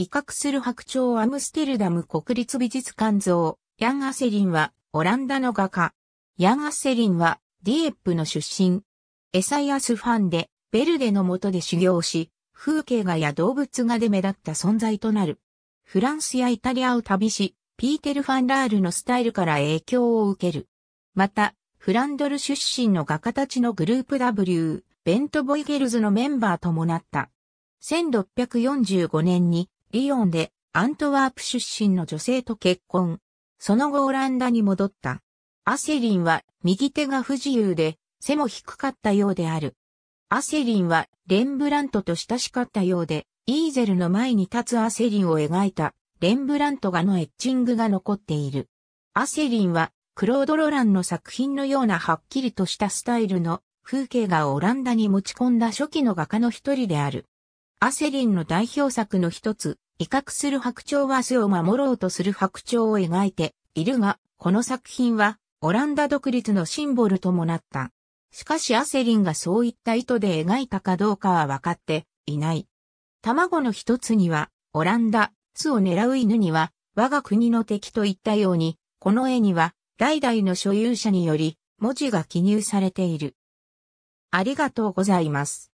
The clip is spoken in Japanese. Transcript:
威嚇する白鳥アムステルダム国立美術館像、ヤン・アセリンは、オランダの画家。ヤン・アセリンは、ディエップの出身。エサイアスファンで、ベルデの下で修行し、風景画や動物画で目立った存在となる。フランスやイタリアを旅し、ピーテル・ファンラールのスタイルから影響を受ける。また、フランドル出身の画家たちのグループ W、ベント・ボイゲルズのメンバーともなった。1645年にリヨンでアントワープ出身の女性と結婚。その後オランダに戻った。アセリンは右手が不自由で背も低かったようである。アセリンはレンブラントと親しかったようで、イーゼルの前に立つアセリンを描いたレンブラント画のエッチングが残っている。アセリンはクロード・ロランの作品のようなはっきりとしたスタイルの風景画をオランダに持ち込んだ初期の画家の一人である。アセリンの代表作の一つ、威嚇する白鳥は巣を守ろうとする白鳥を描いているが、この作品はオランダ独立のシンボルともなった。しかしアセリンがそういった意図で描いたかどうかは分かっていない。卵の一つには、オランダ、巣を狙う犬には、我が国の敵といったように、この絵には、代々の所有者により、文字が記入されている。ありがとうございます。